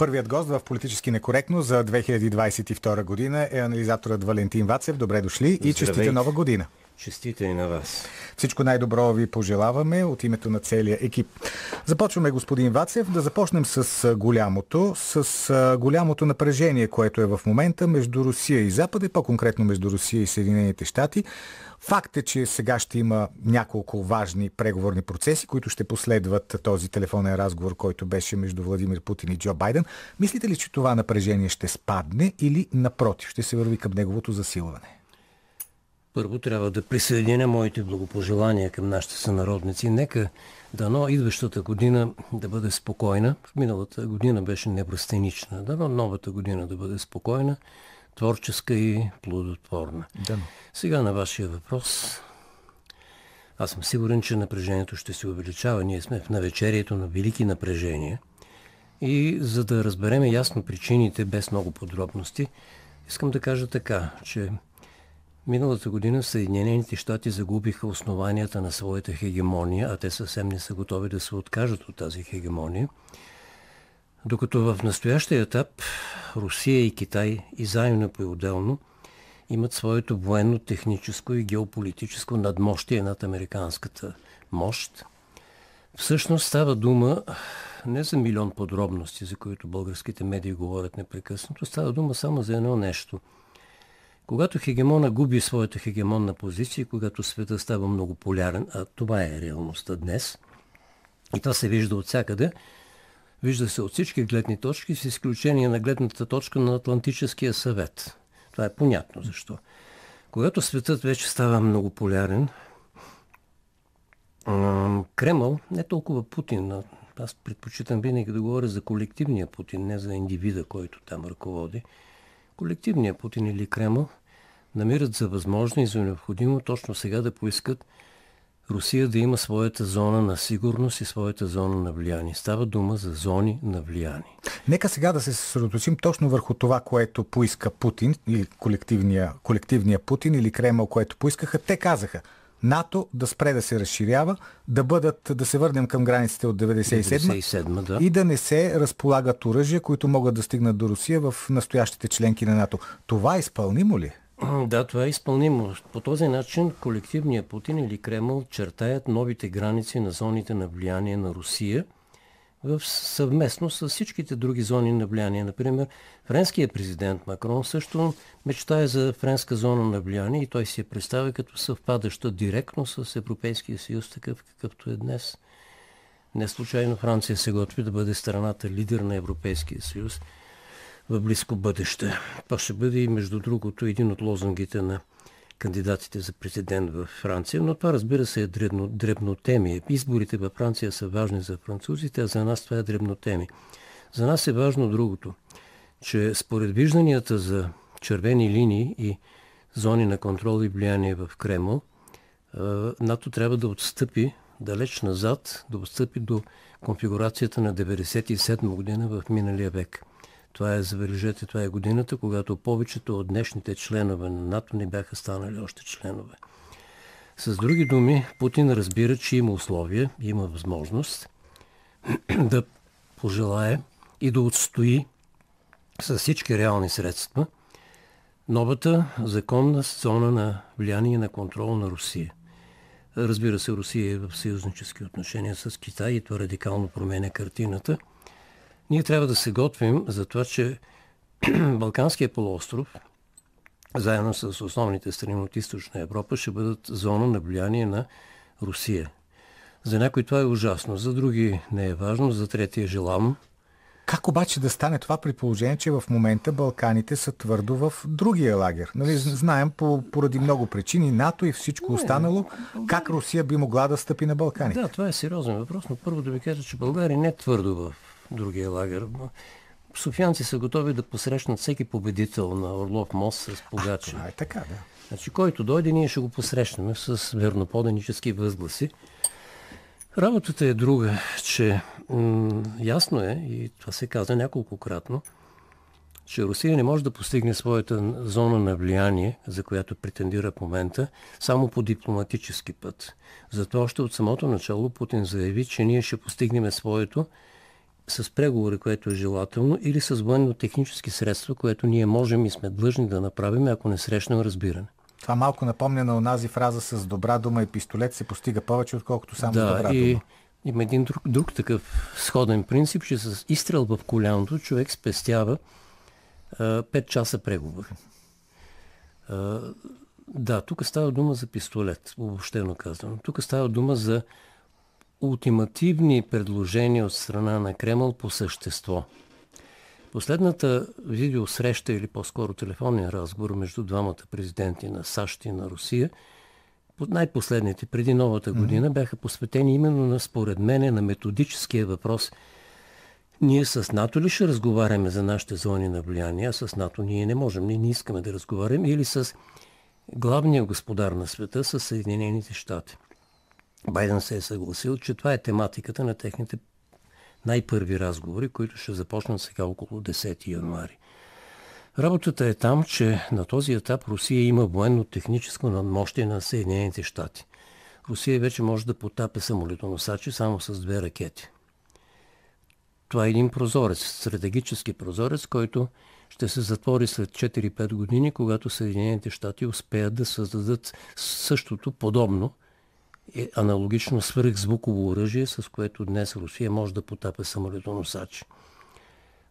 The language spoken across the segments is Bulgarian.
Първият гост в Политически некоректно за 2022 година е анализаторът Валентин Вацев. Добре дошли Здравей. и честите нова година. Честите и на вас. Всичко най-добро ви пожелаваме от името на целия екип. Започваме, господин Вацев, да започнем с голямото, с голямото напрежение, което е в момента между Русия и Запад и по-конкретно между Русия и Съединените щати. Факт е, че сега ще има няколко важни преговорни процеси, които ще последват този телефонен разговор, който беше между Владимир Путин и Джо Байден. Мислите ли, че това напрежение ще спадне или напротив, ще се върви към неговото засилване? Първо трябва да присъединя моите благопожелания към нашите сънародници. Нека дано идващата година да бъде спокойна. Миналата година беше непростенична, Дано новата година да бъде спокойна, творческа и плодотворна. Да. Сега на вашия въпрос. Аз съм сигурен, че напрежението ще се увеличава. Ние сме в навечерието на велики напрежения. И за да разбереме ясно причините, без много подробности, искам да кажа така, че Миналата година Съединените щати загубиха основанията на своята хегемония, а те съвсем не са готови да се откажат от тази хегемония. Докато в настоящия етап Русия и Китай, и заедно по-отделно, имат своето военно-техническо и геополитическо надмощие над американската мощ. Всъщност става дума не за милион подробности, за които българските медии говорят непрекъснато, става дума само за едно нещо – когато хегемона губи своята хегемонна позиция, когато света става много полярен, а това е реалността днес, и това се вижда от всякъде, вижда се от всички гледни точки, с изключение на гледната точка на Атлантическия съвет. Това е понятно защо. Когато светът вече става многополярен, Кремъл, не толкова Путин, аз предпочитам винаги да говоря за колективния Путин, не за индивида, който там ръководи. Колективния Путин или Кремъл – намират за възможно и за необходимо точно сега да поискат Русия да има своята зона на сигурност и своята зона на влияние. Става дума за зони на влияние. Нека сега да се съсредоточим точно върху това, което поиска Путин или колективния, колективния Путин или Кремъл, което поискаха. Те казаха, НАТО да спре да се разширява, да бъдат, да се върнем към границите от 97, да. и да не се разполагат оръжия, които могат да стигнат до Русия в настоящите членки на НАТО. Това е изпълнимо ли? Е? Да, това е изпълнимо. По този начин колективният Путин или Кремъл чертаят новите граници на зоните на влияние на Русия в съвместно с всичките други зони на влияние. Например, френският президент Макрон също мечтае за френска зона на влияние и той си я представя като съвпадаща директно с Европейския съюз, такъв какъвто е днес. Не случайно Франция се готви да бъде страната лидер на Европейския съюз – в близко бъдеще. Това ще бъде и между другото един от лозунгите на кандидатите за президент във Франция, но това разбира се е дребно, теми. Изборите във Франция са важни за французите, а за нас това е дребнотеми. За нас е важно другото, че според вижданията за червени линии и зони на контрол и влияние в Кремо, НАТО трябва да отстъпи далеч назад, да отстъпи до конфигурацията на 1997 година в миналия век. Това е, забележете, това е годината, когато повечето от днешните членове на НАТО не бяха станали още членове. С други думи, Путин разбира, че има условия, има възможност да пожелае и да отстои с всички реални средства новата законна зона на влияние на контрол на Русия. Разбира се, Русия е в съюзнически отношения с Китай и това радикално променя картината – ние трябва да се готвим за това, че Балканския полуостров, заедно с основните страни от Източна Европа, ще бъдат зона на влияние на Русия. За някои това е ужасно, за други не е важно, за трети е желано. Как обаче да стане това при положение, че в момента Балканите са твърдо в другия лагер? Нали, знаем по, поради много причини НАТО и всичко не, останало. Как Русия би могла да стъпи на Балканите? Да, това е сериозен въпрос, но първо да ви кажа, че България не е твърдо в другия лагер. Софианци са готови да посрещнат всеки победител на Орлов мост с погачи. А, е така, да. Значи, който дойде, ние ще го посрещнем с верноподенически възгласи. Работата е друга, че м- ясно е, и това се каза няколкократно, че Русия не може да постигне своята зона на влияние, за която претендира в момента, само по дипломатически път. Затова още от самото начало Путин заяви, че ние ще постигнем своето с преговори, което е желателно, или с военно-технически средства, което ние можем и сме длъжни да направим, ако не срещнем разбиране. Това малко напомня на онази фраза с добра дума и пистолет се постига повече, отколкото само да, с добра и... дума. Има един друг, друг такъв сходен принцип, че с изстрел в коляното човек спестява а, 5 часа преговори. А, да, тук става дума за пистолет, обобщено казано. Тук става дума за ултимативни предложения от страна на Кремъл по същество. Последната видеосреща или по-скоро телефонния разговор между двамата президенти на САЩ и на Русия, под най-последните преди новата година, бяха посветени именно на, според мене, на методическия въпрос ние с НАТО ли ще разговаряме за нашите зони на влияние, а с НАТО ние не можем, ние не искаме да разговаряме, или с главния господар на света, с Съединените щати – Байден се е съгласил, че това е тематиката на техните най-първи разговори, които ще започнат сега около 10 януари. Работата е там, че на този етап Русия има военно-техническо надмощие на Съединените щати. Русия вече може да потапе самолетоносачи само с две ракети. Това е един прозорец, стратегически прозорец, който ще се затвори след 4-5 години, когато Съединените щати успеят да създадат същото подобно е аналогично свръхзвуково оръжие, с което днес Русия може да потапя самолетоносачи.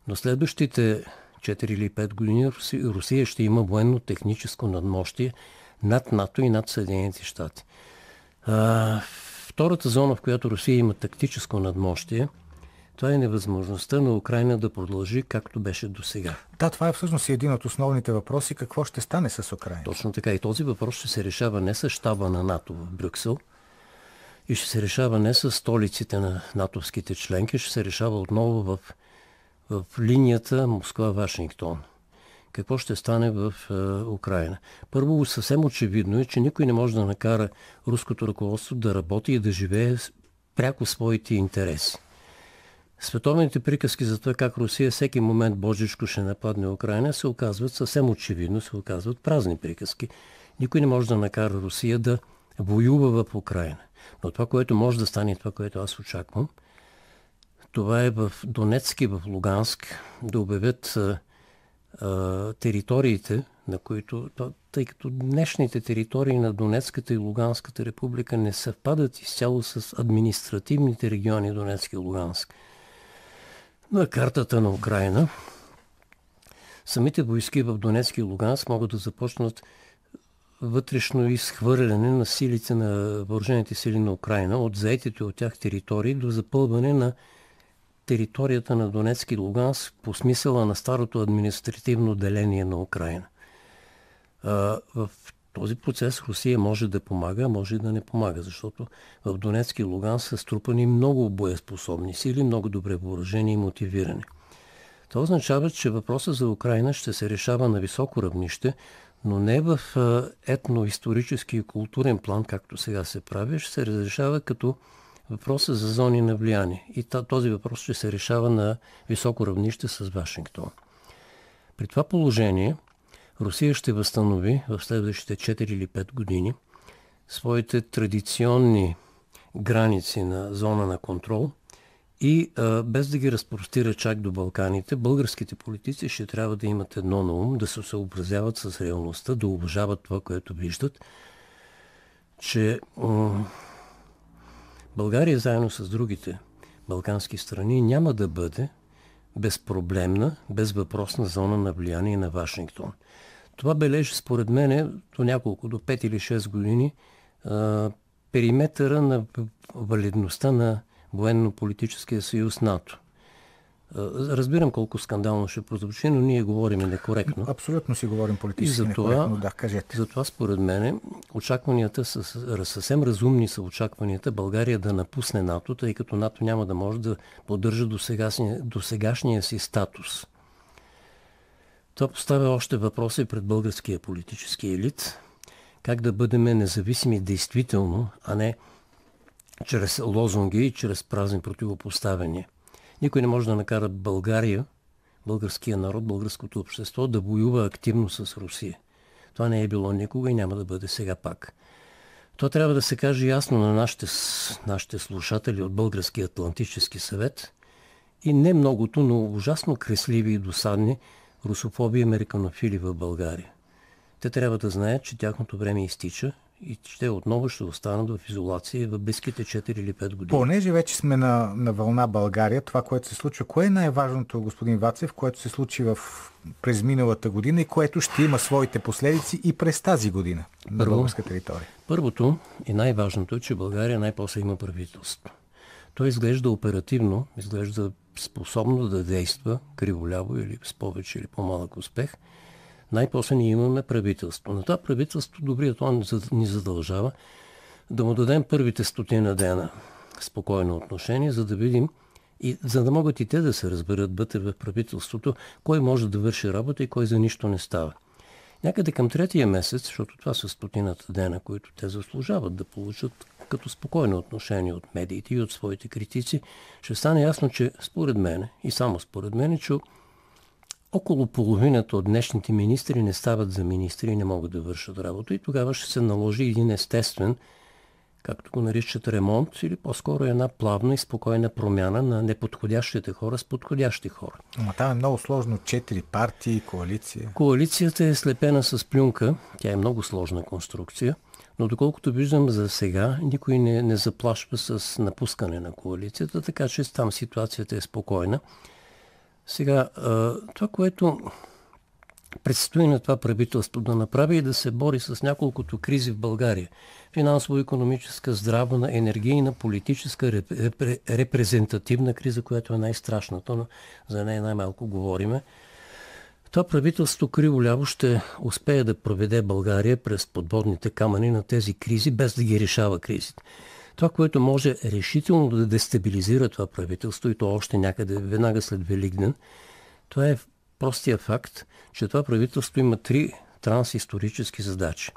Но следващите 4 или 5 години Русия ще има военно-техническо надмощие над НАТО и над Съединените щати. втората зона, в която Русия има тактическо надмощие, това е невъзможността на Украина да продължи както беше до сега. Да, това е всъщност един от основните въпроси. Какво ще стане с Украина? Точно така. И този въпрос ще се решава не с щаба на НАТО в Брюксел, и ще се решава не с столиците на натовските членки, ще се решава отново в, в линията Москва-Вашингтон. Какво ще стане в е, Украина? Първо, съвсем очевидно е, че никой не може да накара руското ръководство да работи и да живее пряко своите интереси. Световните приказки за това как Русия всеки момент Божичко ще нападне Украина се оказват съвсем очевидно, се оказват празни приказки. Никой не може да накара Русия да воюва в Украина. Но това, което може да стане, това, което аз очаквам, това е в Донецки в Луганск да обявят а, а, териториите, на които, тъй като днешните територии на Донецката и Луганската република не съвпадат изцяло с административните региони Донецки и Луганск. На картата на Украина самите войски в Донецки и Луганск могат да започнат вътрешно изхвърляне на силите на въоръжените сили на Украина от заетите от тях територии до запълване на територията на Донецки и Луганск по смисъла на старото административно деление на Украина. А, в този процес Русия може да помага, може и да не помага, защото в Донецки и Луганск са струпани много боеспособни сили, много добре въоръжени и мотивирани. Това означава, че въпросът за Украина ще се решава на високо равнище, но не в етноисторически и културен план, както сега се прави, ще се разрешава като въпроса за зони на влияние. И този въпрос ще се решава на високо равнище с Вашингтон. При това положение Русия ще възстанови в следващите 4 или 5 години своите традиционни граници на зона на контрол, и а, без да ги разпростира чак до Балканите, българските политици ще трябва да имат едно на ум, да се съобразяват с реалността, да обожават това, което виждат, че България заедно с другите балкански страни няма да бъде безпроблемна, безвъпросна зона на влияние на Вашингтон. Това бележи според мен до няколко, до 5 или 6 години а, периметъра на валидността на военно-политическия съюз НАТО. Разбирам колко скандално ще прозвучи, но ние говорим некоректно. Абсолютно си говорим политически и затова, некоректно, да, кажете. Затова според мен очакванията са съвсем разумни са очакванията България да напусне НАТО, тъй като НАТО няма да може да поддържа до сегашния, си статус. Това поставя още въпроси пред българския политически елит. Как да бъдем независими действително, а не чрез лозунги и чрез празни противопоставяния. Никой не може да накара България, българския народ, българското общество да воюва активно с Русия. Това не е било никога и няма да бъде сега пак. То трябва да се каже ясно на нашите, нашите слушатели от Българския Атлантически съвет и не многото, но ужасно кресливи и досадни русофоби и американофили в България. Те трябва да знаят, че тяхното време изтича и ще отново ще останат в изолация в близките 4 или 5 години. Понеже вече сме на, на вълна България, това, което се случва, кое е най-важното, господин Вацев, което се случи в, през миналата година и което ще има своите последици и през тази година Първо, на българска територия? Първото и най-важното е, че България най-после има правителство. То изглежда оперативно, изглежда способно да действа криволяво или с повече или по-малък успех – най-после ние имаме правителство. На това правителство добрият план ни задължава да му дадем първите стотина дена спокойно отношение, за да видим и за да могат и те да се разберат бъде в правителството, кой може да върши работа и кой за нищо не става. Някъде към третия месец, защото това са стотината дена, които те заслужават да получат като спокойно отношение от медиите и от своите критици, ще стане ясно, че според мен и само според мен, че около половината от днешните министри не стават за министри и не могат да вършат работа. И тогава ще се наложи един естествен, както го наричат ремонт, или по-скоро една плавна и спокойна промяна на неподходящите хора с подходящи хора. Ама там е много сложно. Четири партии, коалиция. Коалицията е слепена с плюнка. Тя е много сложна конструкция. Но доколкото виждам за сега, никой не, не заплашва с напускане на коалицията, така че там ситуацията е спокойна. Сега, това, което предстои на това правителство да направи и да се бори с няколкото кризи в България. Финансово-економическа, здравна, енергийна, политическа, репрезентативна криза, която е най-страшната, но за нея най-малко говориме. Това правителство криво ляво ще успее да проведе България през подводните камъни на тези кризи, без да ги решава кризите. Това, което може решително да дестабилизира това правителство и то още някъде веднага след Велигнен, това е простия факт, че това правителство има три трансисторически задачи.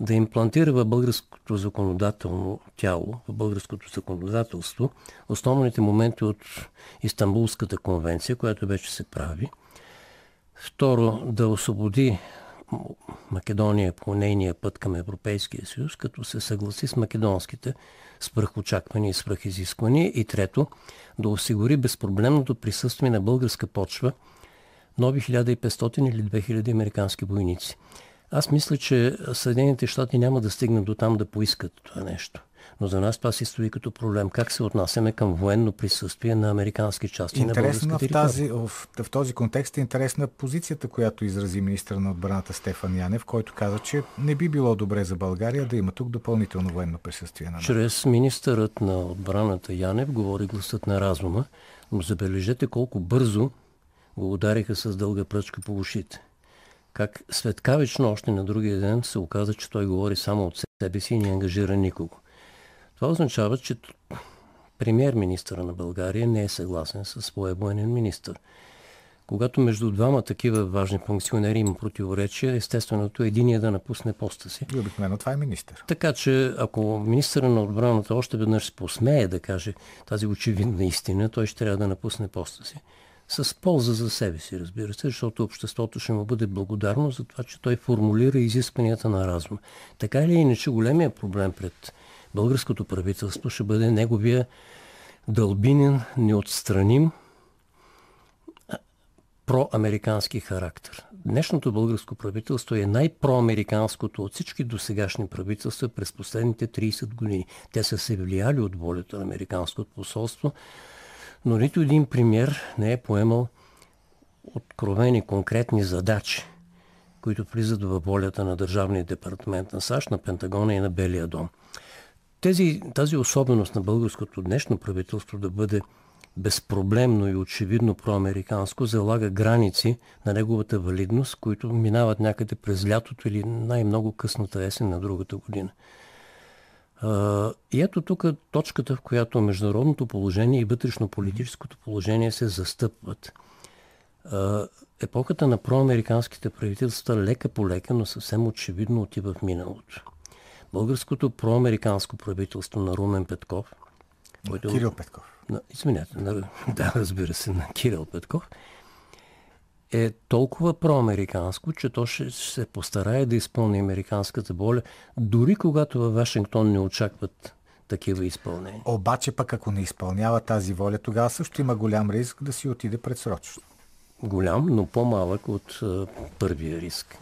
Да имплантира в българското законодателно тяло, в българското законодателство, основните моменти от Истанбулската конвенция, която вече се прави. Второ, да освободи Македония е по нейния път към Европейския съюз, като се съгласи с македонските свръхочаквания и свръхизисквания. И трето, да осигури безпроблемното присъствие на българска почва нови 1500 или 2000 американски войници. Аз мисля, че Съединените щати няма да стигнат до там да поискат това нещо но за нас това си стои като проблем. Как се отнасяме към военно присъствие на американски части интересна на България? тази, в, в този контекст е интересна позицията, която изрази министър на отбраната Стефан Янев, който каза, че не би било добре за България да има тук допълнително военно присъствие. На нас. Чрез министърът на отбраната Янев говори гласът на разума, но забележете колко бързо го удариха с дълга пръчка по ушите как светкавично още на другия ден се оказа, че той говори само от себе си и не ангажира никого. Това означава, че премьер-министъра на България не е съгласен с своя военен министр. Когато между двама такива важни функционери има противоречия, естественото е единия да напусне поста си. И обикновено това е министър. Така че, ако министъра на отбраната още веднъж се посмее да каже тази очевидна истина, той ще трябва да напусне поста си. С полза за себе си, разбира се, защото обществото ще му бъде благодарно за това, че той формулира изискванията на разума. Така или иначе, големия проблем пред българското правителство ще бъде неговия дълбинен, неотстраним проамерикански характер. Днешното българско правителство е най-проамериканското от всички досегашни правителства през последните 30 години. Те са се влияли от волята на Американското посолство, но нито един премьер не е поемал откровени конкретни задачи, които влизат във волята на Държавния департамент на САЩ, на Пентагона и на Белия дом. Тези, тази особеност на българското днешно правителство да бъде безпроблемно и очевидно проамериканско залага граници на неговата валидност, които минават някъде през лятото или най-много късната есен на другата година. И ето тук точката, в която международното положение и вътрешно-политическото положение се застъпват. Епохата на проамериканските правителства лека по лека, но съвсем очевидно отива в миналото. Българското проамериканско правителство на Румен Петков, който... Кирил Петков. На, извинете, на, да, разбира се, на Кирил Петков, е толкова проамериканско, че то ще, ще се постарае да изпълни американската боля, дори когато във Вашингтон не очакват такива изпълнения. Обаче пък ако не изпълнява тази воля, тогава също има голям риск да си отиде предсрочно. Голям, но по-малък от а, първия риск.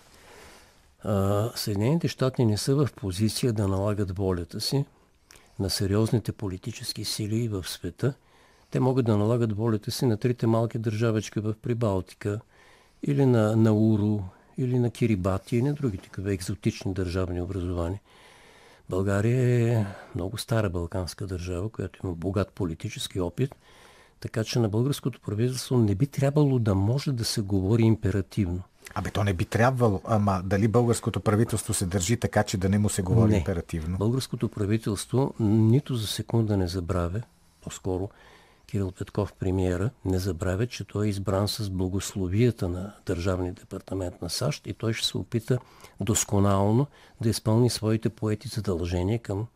Съединените щати не са в позиция да налагат волята си на сериозните политически сили в света. Те могат да налагат волята си на трите малки държавички в Прибалтика или на, Науру, или на Кирибати или на други такива екзотични държавни образования. България е много стара балканска държава, която има богат политически опит, така че на българското правителство не би трябвало да може да се говори императивно. Абе, то не би трябвало. Ама дали българското правителство се държи така, че да не му се говори не. императивно? Българското правителство нито за секунда не забравя, по-скоро Кирил Петков, премиера, не забравя, че той е избран с благословията на Държавния департамент на САЩ и той ще се опита досконално да изпълни своите поети задължения към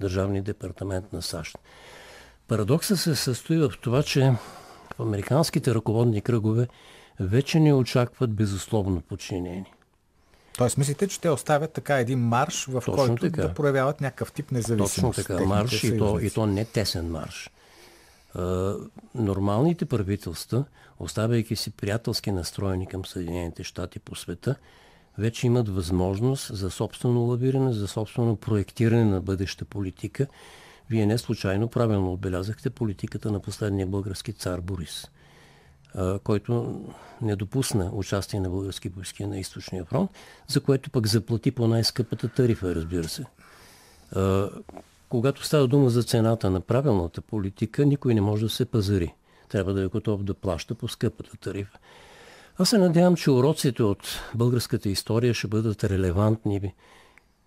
Държавния департамент на САЩ. Парадоксът се състои в това, че в американските ръководни кръгове вече не очакват безусловно подчинение. Тоест, мислите, че те оставят така един марш, в Точно който така. да проявяват някакъв тип независимост. Точно така, марш и то, и то не тесен марш. А, нормалните правителства, оставяйки си приятелски настроени към Съединените щати по света, вече имат възможност за собствено лавиране, за собствено проектиране на бъдеща политика. Вие не случайно правилно отбелязахте политиката на последния български цар Борис който не допусна участие на български войски на източния фронт, за което пък заплати по най-скъпата тарифа, разбира се. Когато става дума за цената на правилната политика, никой не може да се пазари. Трябва да е готов да плаща по скъпата тарифа. Аз се надявам, че уроците от българската история ще бъдат релевантни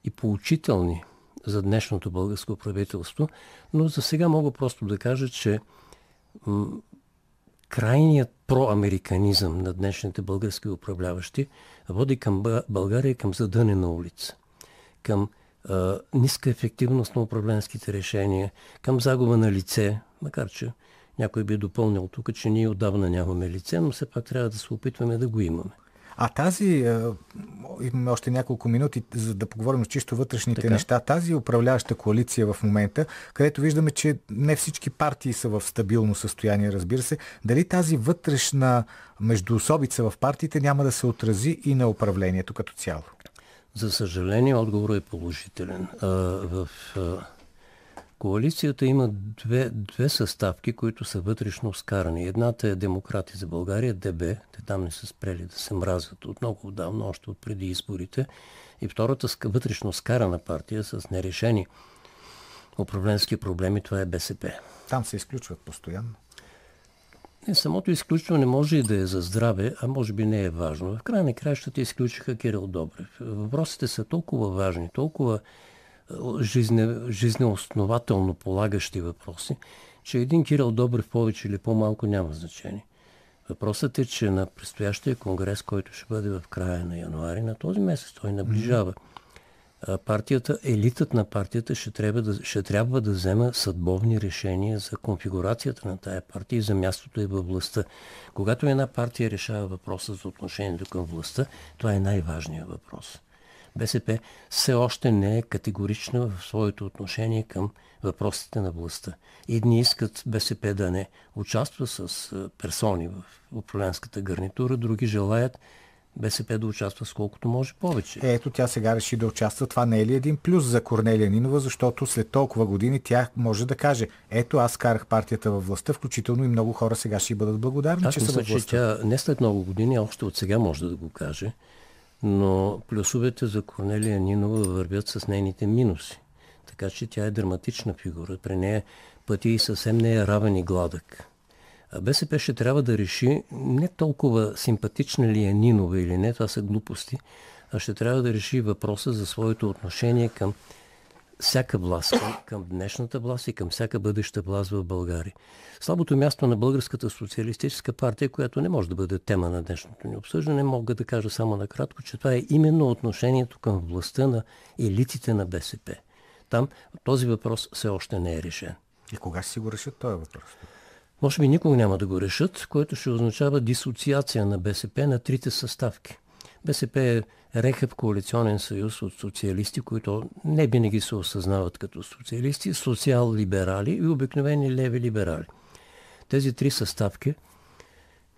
и поучителни за днешното българско правителство, но за сега мога просто да кажа, че крайният проамериканизъм на днешните български управляващи води към България към задънена улица, към а, ниска ефективност на управленските решения, към загуба на лице, макар че някой би допълнил тук, че ние отдавна нямаме лице, но все пак трябва да се опитваме да го имаме. А тази, е, имаме още няколко минути, за да поговорим с чисто вътрешните така. неща, тази управляваща коалиция в момента, където виждаме, че не всички партии са в стабилно състояние, разбира се, дали тази вътрешна междуособица в партиите няма да се отрази и на управлението като цяло? За съжаление, отговорът е положителен. В Коалицията има две, две съставки, които са вътрешно скарани. Едната е Демократи за България, ДБ. Те там не са спрели да се мразят от много отдавна, още от преди изборите. И втората вътрешно скарана партия с нерешени управленски проблеми, това е БСП. Там се изключват постоянно. Не, самото изключване може и да е за здраве, а може би не е важно. В края на краищата изключиха Кирил Добрев. Въпросите са толкова важни, толкова жизне, жизнеоснователно полагащи въпроси, че един Кирил Добрев повече или по-малко няма значение. Въпросът е, че на предстоящия конгрес, който ще бъде в края на януари, на този месец той наближава, партията, елитът на партията ще трябва, да, ще трябва да взема съдбовни решения за конфигурацията на тая партия и за мястото и във властта. Когато една партия решава въпроса за отношението към властта, това е най-важният въпрос. БСП все още не е категорична в своето отношение към въпросите на властта. Едни искат БСП да не участва с персони в управленската гарнитура, други желаят БСП да участва сколкото колкото може повече. Ето тя сега реши да участва. Това не е ли един плюс за Корнелия Нинова, защото след толкова години тя може да каже ето аз карах партията във властта, включително и много хора сега ще бъдат благодарни, аз че мисля, са във властта. Че тя не след много години, а още от сега може да го каже. Но плюсовете за Корнелия Нинова вървят с нейните минуси. Така че тя е драматична фигура. При нея пъти и съвсем не е равен и гладък. А БСП ще трябва да реши не толкова симпатична ли е Нинова или не, това са глупости, а ще трябва да реши въпроса за своето отношение към всяка власт, към днешната власт и към всяка бъдеща власт в България. Слабото място на Българската социалистическа партия, която не може да бъде тема на днешното ни обсъждане, мога да кажа само накратко, че това е именно отношението към властта на елитите на БСП. Там този въпрос все още не е решен. И кога ще си го решат този въпрос? Може би никога няма да го решат, което ще означава дисоциация на БСП на трите съставки. БСП е рехъб коалиционен съюз от социалисти, които не винаги се осъзнават като социалисти, социал-либерали и обикновени леви либерали. Тези три съставки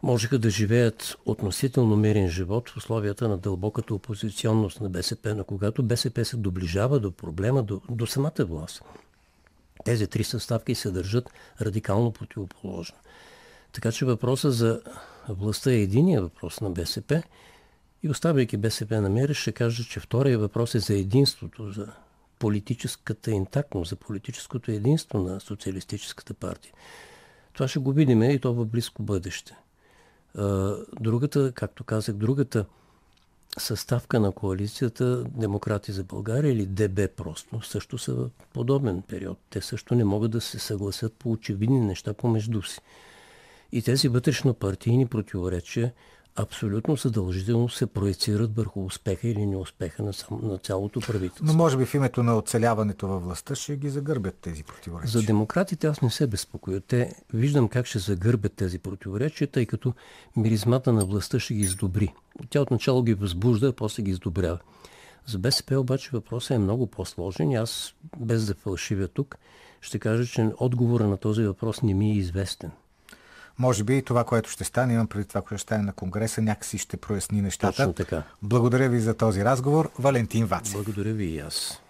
можеха да живеят относително мирен живот в условията на дълбоката опозиционност на БСП, но когато БСП се доближава до проблема, до, до самата власт, тези три съставки се държат радикално противоположно. Така че въпросът за властта е единия въпрос на БСП – и оставяйки БСП на мере, ще кажа, че втория въпрос е за единството, за политическата интактност, за политическото единство на Социалистическата партия. Това ще го видим и то в близко бъдеще. Другата, както казах, другата съставка на коалицията Демократи за България или ДБ просто също са в подобен период. Те също не могат да се съгласят по очевидни неща помежду си. И тези вътрешно партийни противоречия абсолютно задължително се проецират върху успеха или неуспеха на, сам, на цялото правителство. Но може би в името на оцеляването във властта ще ги загърбят тези противоречия. За демократите аз не се безпокоя. Те виждам как ще загърбят тези противоречия, тъй като миризмата на властта ще ги издобри. Тя отначало ги възбужда, а после ги издобрява. За БСП обаче въпросът е много по-сложен и аз, без да фалшивя тук, ще кажа, че отговора на този въпрос не ми е известен. Може би и това, което ще стане, имам преди това, което ще стане на Конгреса, някакси ще проясни нещата. Точно така. Благодаря ви за този разговор. Валентин Вац. Благодаря ви и аз.